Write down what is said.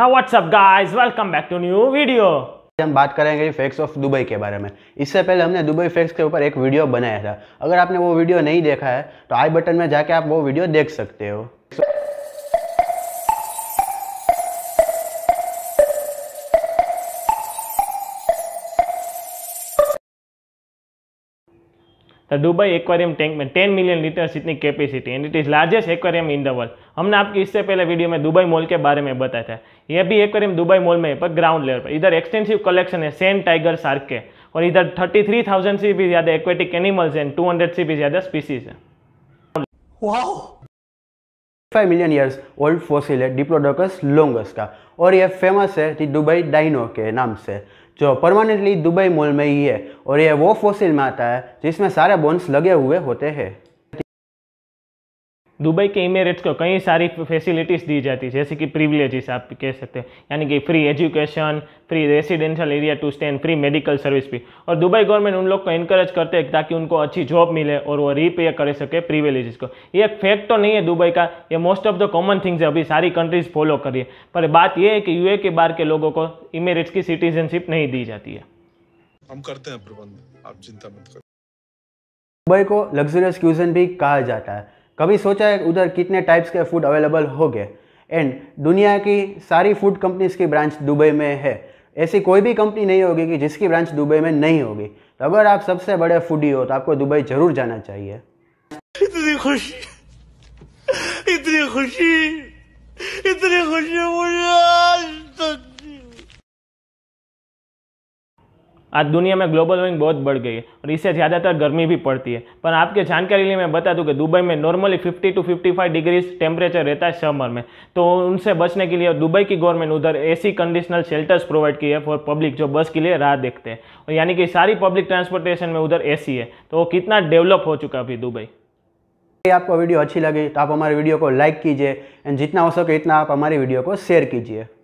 WhatsApp guys welcome back to new video हम बात करेंगे फेक्स ऑफ दुबई के बारे में इससे पहले हमने दुबई फेक्स के ऊपर एक वीडियो बनाया था अगर आपने वो वीडियो नहीं देखा है तो आई बटन में जाके आप वो वीडियो देख सकते हो द दुबई एक्वेरियम टैंक में 10 मिलियन लीटर्स इतनी capacity and it is largest aquarium in the world हमने आपके इससे पहले वीडियो में दुबई मॉल के बारे में बताया था ये भी एक्वेरियम दुबई मॉल में है पर ग्राउंड लेवल पर इधर एक्सटेंसिव कलेक्शन है सेंट टाइगर सार्क के और इधर 33,000 से भी ज़्यादा एक्वेटिक एनिमल्स हैं टू हंड्रेड से भी ज़्यादा स्पीसीज हैं five million years old fossil है डिप्लोडोकस लोंगस का और यह फेमस है दुबई डाइनो के नाम से जो परमानेंटली दुबई मॉल में ही है और यह वो फोसिल में आता है जिसमें सारे बोन्स लगे हुए होते हैं दुबई के इमेरेट्स को कई सारी फैसिलिटीज़ दी जाती है जैसे कि प्रिविलेजेस आप कह सकते हैं यानी कि free education free residential area to stand free medical service भी और दुबई गवर्नमेंट उन लोग को इनकरेज करते हैं ताकि उनको अच्छी जॉब मिले और वो रीपे कर सके प्रिविलेजेस को ये एक फैक्ट तो नहीं है दुबई का ये most of the common things है अभी सारी कंट्रीज फॉलो करिए पर बात यह है कि यूए के बाहर के लोगों को इमेरेट्स की सिटीजनशिप नहीं दी जाती है हम करते हैं प्रबंध आप चिंता मत करें दुबई को लग्जरियस क्यूजन भी कहा जाता है कभी सोचा है उधर कितने टाइप्स के फूड अवेलेबल हो गए एंड दुनिया की सारी फूड कंपनीज की ब्रांच दुबई में है ऐसी कोई भी कंपनी नहीं होगी कि जिसकी ब्रांच दुबई में नहीं होगी तो अगर आप सबसे बड़े फूडी हो तो आपको दुबई जरूर जाना चाहिए इतनी खुशी इतनी खुशी इतनी खुशी मुझे आज आज दुनिया में ग्लोबल वार्मिंग बहुत बढ़ गई है और इससे ज़्यादातर गर्मी भी पड़ती है पर आपके जानकारी लिए मैं बता दूं कि दुबई में नॉर्मली 50 टू 55 डिग्रीज टेम्परेचर रहता है समर में तो उनसे बचने के लिए दुबई की गवर्नमेंट उधर एसी कंडीशनल शेल्टर्स प्रोवाइड किए फॉर पब्लिक जो बस के लिए राह देखते हैं और यानी कि सारी पब्लिक ट्रांसपोर्टेशन में उधर ए है तो वो कितना डेवलप हो चुका अभी दुबई आपको वीडियो अच्छी लगी तो आप हमारे वीडियो को लाइक कीजिए एंड जितना हो सके इतना आप हमारे वीडियो को शेयर कीजिए